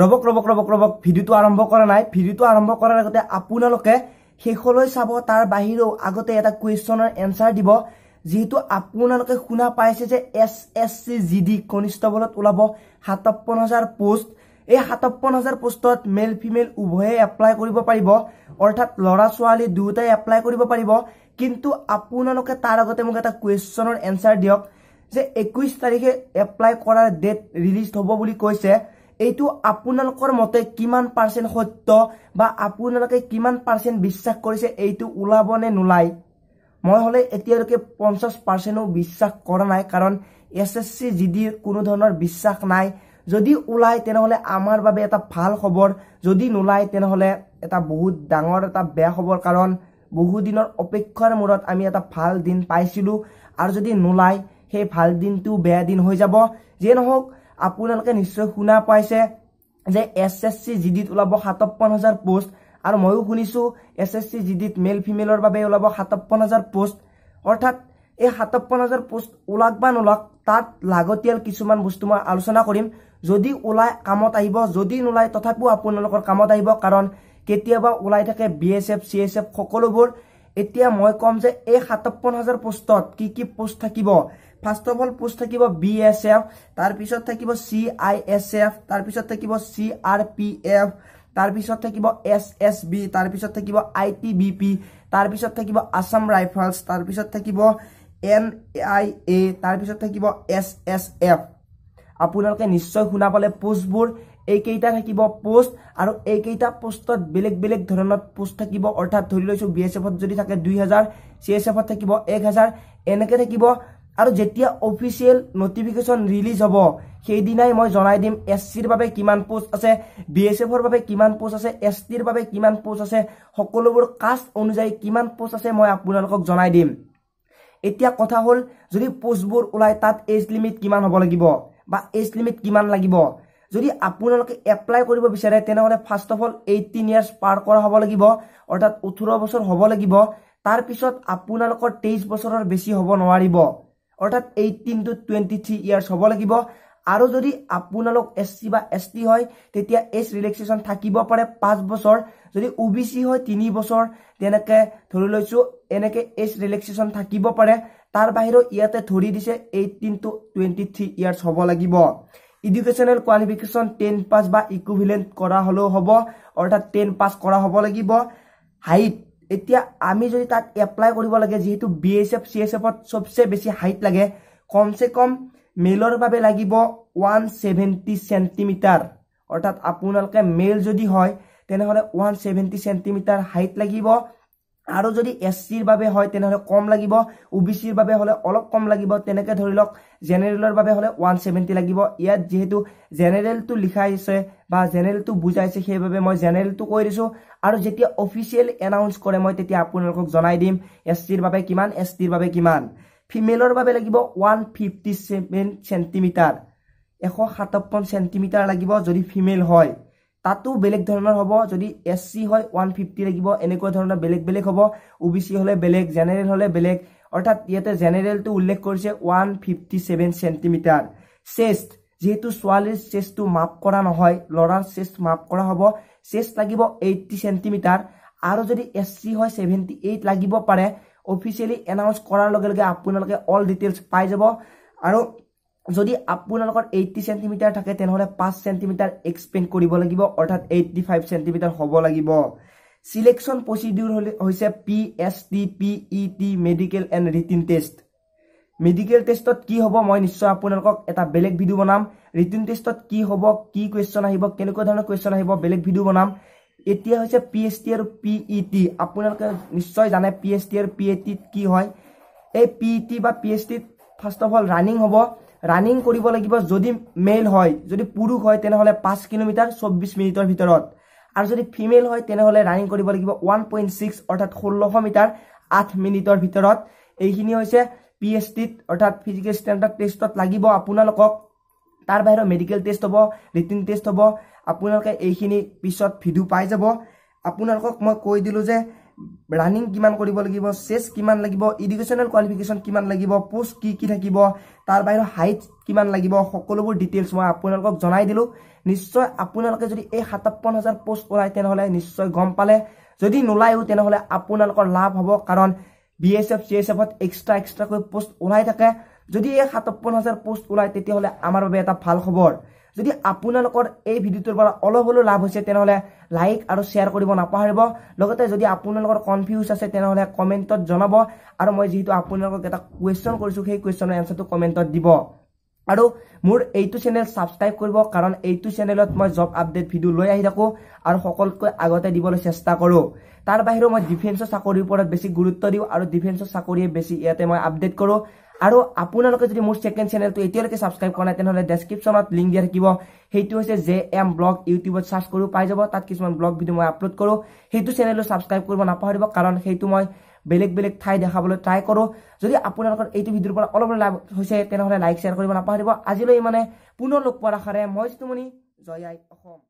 ৰবক ৰবক ৰবক ৰবক ভিডিঅ'টো আৰম্ভ কৰা নাই ভিডিঅ'টো আৰম্ভ কৰাৰ আগতে আপোনালোকে শেষলৈ চাব তাৰ বাহিৰেও আগতে এটা কুৱেশ্যনৰ এনচাৰ দিব যিহেতু আপোনালোকে শুনা পাইছে যে S S C G D কনিষ্টবলত ওলাব সাতাৱন্ন হাজাৰ পোষ্ট এই সাতাৱন্ন হাজাৰ পোষ্টত মেল ফিমেল উভয়ে এপ্লাই কৰিব পাৰিব অৰ্থাৎ ল'ৰা ছোৱালী দুয়োটাই এপ্লাই কৰিব পাৰিব কিন্তু আপোনালোকে তাৰ আগতে মোক এটা কুৱেশ্যনৰ এনচাৰ দিয়ক যে একৈশ তাৰিখে এপ্লাই কৰাৰ ডেট ৰিলিজ হ'ব বুলি কৈছে এইটো আপোনালোকৰ মতে কিমান পাৰ্চেণ্ট সত্য বা আপোনালোকে কিমান পাৰ্চেণ্ট বিশ্বাস কৰিছে এইটো ওলাব নে নোলাই মই হলে এতিয়ালৈকে পঞ্চাছ পাৰ্চেণ্টো বিশ্বাস কৰা নাই কাৰণ এছ এছ চি জি ডিৰ কোনো ধৰণৰ বিশ্বাস নাই যদি ওলায় তেনেহলে আমাৰ বাবে এটা ভাল খবৰ যদি নোলায় তেনেহলে এটা বহুত ডাঙৰ এটা বেয়া খবৰ কাৰণ বহুদিনৰ অপেক্ষাৰ মূৰত আমি এটা ভাল দিন পাইছিলোঁ আৰু যদি নোলায় সেই ভাল দিনটো বেয়া দিন হৈ যাব যিয়ে নহওক আপোনালোকে নিশ্চয় শুনা পাইছে যে এছ এছ চি জি ডিত ওলাব সাতাৱন্ন হাজাৰ পোষ্ট আৰু ময়ো শুনিছোঁ এছ এছ চি জি ডিত মেল ফিমেলৰ বাবে ওলাব সাতাৱন্ন হাজাৰ পোষ্ট অৰ্থাৎ এই সাতাৱন্ন হাজাৰ পোষ্ট ওলাক বা নোলাক তাত লাগতিয়াল কিছুমান বস্তু মই আলোচনা কৰিম যদি ওলাই কামত আহিব যদি নোলাই তথাপিও আপোনালোকৰ কামত আহিব কাৰণ কেতিয়াবা ওলাই থাকে B S F C S F সকলোবোৰ এতিয়া মই ক'ম যে এই সাতাৱন্ন হাজাৰ পোষ্টত কি কি পোষ্ট থাকিব ফাৰ্ষ্ট অফ অল পোষ্ট থাকিব বি এছ এফ থাকিব চি আই এছ এফ থাকিব চি আৰ পি এফ থাকিব এছ এছ বি তাৰপিছত থাকিব আই টি বি পি তাৰপিছত থাকিব আছাম ৰাইফলছ থাকিব এন আই এ থাকিব এছ এছ এফ আপোনালোকে নিশ্চয় শুনাবলে পোষ্টবোৰ থাকিব পোষ্ট আৰু এইকেইটা পোষ্টত বেলেগ বেলেগ ধৰণৰ পোষ্ট থাকিব অৰ্থাৎ ধৰি লৈছোঁ বি এছ থাকে দুই হাজাৰ থাকিব এক হাজাৰ থাকিব আৰু যেতিয়া অফিচিয়েল নটিফিকেশ্যন ৰিলিজ হ'ব সেইদিনাই মই জনাই দিম এছ চিৰ বাবে কিমান পোষ্ট আছে বি এছ এফৰ বাবে কিমান পোষ্ট আছে এছ টিৰ বাবে কিমান পোষ্ট আছে সকলোবোৰ কাষ্ট অনুযায়ী কিমান পোষ্ট আছে মই আপোনালোকক জনাই দিম এতিয়া কথা হ'ল যদি পোষ্টবোৰ ওলায় তাত এজ লিমিট কিমান হ'ব লাগিব বা এজ লিমিট কিমান লাগিব যদি আপোনালোকে এপ্লাই কৰিব বিচাৰে তেনেহ'লে first of all eighteen years পাৰ কৰা হ'ব লাগিব অৰ্থাৎ ওঠৰ বছৰ হ'ব লাগিব তাৰপিছত আপোনালোকৰ তেইছ বছৰৰ বেছি হ'ব নোৱাৰিব অৰ্থাৎ eighteen to twenty three years হ'ব লাগিব আৰু যদি আপোনালোক এছ চি বা এছ টি হয় তেতিয়া এজ ৰিলেক্সেশ্যন থাকিব পাৰে পাঁচ বছৰ যদি অ বি চি হয় তিনি বছৰ তেনেকে ধৰি লৈছো এনেকে এজ ৰিলেক্সেশ্যন থাকিব পাৰে তাৰ বাহিৰেও ইয়াতে ধৰি দিছে eighteen to twenty three years হ'ব লাগিব ইডুকেশ্যনেল কোৱালিফিকেশ্যন টেন পাছ বা ইকুভিলেণ্ট কৰা হ'লেও হ'ব অৰ্থাৎ টেন পাছ কৰা হ'ব লাগিব হাইট এতিয়া আমি যদি তাত এপ্লাই কৰিব লাগে যিহেতু B S F C S এফত চবচে বেছি হাইট লাগে কমচে কম মেলৰ বাবে লাগিব ওৱান ছেভেণ্টি চেণ্টিমিটাৰ অৰ্থাৎ আপোনালোকে মেল যদি হয় তেনেহ'লে ওৱান ছেভেণ্টি চেণ্টিমিটাৰ হাইট লাগিব আৰু যদি এছ চিৰ বাবে হয় তেনেহ'লে কম লাগিব ও বি চিৰ বাবে হ'লে অলপ কম লাগিব তেনেকৈ ধৰি লওক জেনেৰেলৰ বাবে হ'লে ওৱান ছেভেণ্টি লাগিব ইয়াত যিহেতু জেনেৰেলটো লিখাই আছে বা জেনেৰেলটো বুজাইছে সেইবাবে মই জেনেৰেলটো কৈ দিছোঁ আৰু যেতিয়া অফিচিয়েল এনাউন্স কৰে মই তেতিয়া আপোনালোকক জনাই দিম এছ চিৰ বাবে কিমান এছ টিৰ বাবে কিমান ফিমেলৰ বাবে লাগিব ওৱান ফিফটি ছেভেন চেণ্টিমিটাৰ এশ সাতাৱন্ন চেণ্টিমিটাৰ লাগিব যদি ফিমেল হয় তাতো বেলেগ ধৰণৰ হ'ব যদি এছ চি হয় ওৱান ফিফটি লাগিব এনেকুৱা ধৰণৰ বেলেগ বেলেগ হ'ব ও বি চি হ'লে বেলেগ জেনেৰেল হ'লে বেলেগ অৰ্থাৎ ইয়াতে জেনেৰেলটো উল্লেখ কৰিছে ওৱান ফিফটি ছেভেন চেণ্টিমিটাৰ চেষ্ট যিহেতু ছোৱালীৰ চেষ্টটো মাপ কৰা নহয় ল'ৰাৰ চেষ্ট মাপ কৰা হ'ব চেষ্ট লাগিব এইটটি চেণ্টিমিটাৰ আৰু যদি এছ চি হয় ছেভেণ্টি এইট লাগিব পাৰে অফিচিয়েলি এনাউন্স কৰাৰ লগে লগে আপোনালোকে অল ডিটেইলছ পাই যাব আৰু যদি আপোনালোকৰ এইটি চেণ্টিমিটাৰ থাকে তেনেহ'লে পাঁচ চেণ্টিমিটাৰ এক্সপেণ্ড কৰিব লাগিব অৰ্থাৎ এইটটি ফাইভ চেণ্টিমিটাৰ হ'ব লাগিব চিলেকশ্যন প্ৰচিডিউৰ হ'লে হৈছে P S T P E T medical and written test medical টেষ্টত কি হ'ব মই নিশ্চয় আপোনালোকক এটা বেলেগ ভিডিঅ' বনাম ৰিটিন টেষ্টত কি হ'ব কি কুৱেশ্যন আহিব কেনেকুৱা ধৰণৰ কুৱেশ্যন আহিব বেলেগ ভিডিঅ' বনাম এতিয়া হৈছে পি এইচ টি আৰু পি ই টি আপোনালোকে নিশ্চয় জানে পি এইচ টি আৰু পি এ টিত কি হয় এই পি ই টি বা পি এইচ টিত ফাৰ্ষ্ট অফ অল ৰাণিং হ'ব ৰানিং কৰিব লাগিব যদি মেল হয় যদি পুৰুষ হয় তেনেহ'লে পাঁচ কিলোমিটাৰ চৌব্বিছ মিনিটৰ ভিতৰত আৰু যদি ফিমেল হয় তেনেহ'লে ৰানিং কৰিব লাগিব ওৱান পইণ্ট ছিক্স অৰ্থাৎ ষোল্লশ মিটাৰ আঠ মিনিটৰ ভিতৰত এইখিনি হৈছে পি এইচ টিত অৰ্থাৎ ফিজিকেল ষ্টেণ্ডাৰ্ড টেষ্টত লাগিব আপোনালোকক তাৰ বাহিৰেও মেডিকেল টেষ্ট হ'ব ৰিটিন টেষ্ট হ'ব আপোনালোকে এইখিনি পিছত ভিডিঅ' পাই যাব আপোনালোকক মই কৈ দিলোঁ যে ৰানিং কিমান কৰিব লাগিব চেছ কিমান লাগিব ইডুকেশ্যনেল কোৱালিফিকেশ্যন কিমান লাগিব পোষ্ট কি কি থাকিব তাৰ বাহিৰে হাইট কিমান লাগিব সকলোবোৰ ডিটেইলছ মই আপোনালোকক জনাই দিলোঁ নিশ্চয় আপোনালোকে যদি এই সাতাৱন্ন হাজাৰ পোষ্ট ওলায় তেনেহ'লে নিশ্চয় গম পালে যদি নোলায়ো তেনেহ'লে আপোনালোকৰ লাভ হ'ব কাৰণ B S F C S এফত এক্সট্ৰা এক্সট্ৰাকৈ পোষ্ট ওলাই থাকে যদি এই সাতাৱন্ন হাজাৰ পোষ্ট ওলায় তেতিয়াহ'লে আমাৰ বাবে এটা ভাল খবৰ যদি আপোনালোকৰ এই ভিডিঅ'টোৰ পৰা অলপ হ'লেও লাভ হৈছে তেনেহ'লে লাইক আৰু শ্বেয়াৰ কৰিব নাপাহৰিব লগতে যদি আপোনালোকৰ কনফিউজ আছে তেনেহ'লে কমেণ্টত জনাব আৰু মই যিহেতু আপোনালোকক এটা কুৱেশ্যন কৰিছোঁ সেই কুৱেশ্যনৰ এনচাৰটো কমেণ্টত দিব আৰু মোৰ এইটো চেনেল ছাবস্ক্ৰাইব কৰিব কাৰণ এইটো চেনেলত মই জব আপডেট ভিডিঅ' লৈ আহি থাকোঁ আৰু সকলোতকৈ আগতে দিবলৈ চেষ্টা কৰোঁ তাৰ বাহিৰেও মই ডিফেন্সৰ চাকৰিৰ ওপৰত বেছি গুৰুত্ব দিওঁ আৰু ডিফেন্সৰ চাকৰিয়ে বেছি ইয়াতে মই আপডেট কৰোঁ আৰু আপোনালোকে যদি মোৰ ছেকেণ্ড চেনেলটো এতিয়ালৈকে ছাবস্ক্ৰাইব কৰা নাই তেনেহ'লে ডেছক্ৰিপশ্যনত লিংক দিয়া থাকিব সেইটো হৈছে জে এম ব্লগ ইউটিউবত চাৰ্চ কৰিব পাই যাব তাত কিছুমান ব্লগ ভিডিঅ' মই আপলোড কৰোঁ সেইটো চেনেলটো ছাবস্ক্ৰাইব কৰিব নাপাহৰিব কাৰণ সেইটো মই বেলেগ বেলেগ ঠাই দেখাবলৈ ট্ৰাই কৰোঁ যদি আপোনালোকৰ এইটো ভিডিঅ'ৰ পৰা অলপ লাভ হৈছে তেনেহ'লে লাইক শ্বেয়াৰ কৰিব নাপাহৰিব আজিলৈ মানে পুনৰ লগ পোৱাৰ আশাৰে মই জয় আই অসম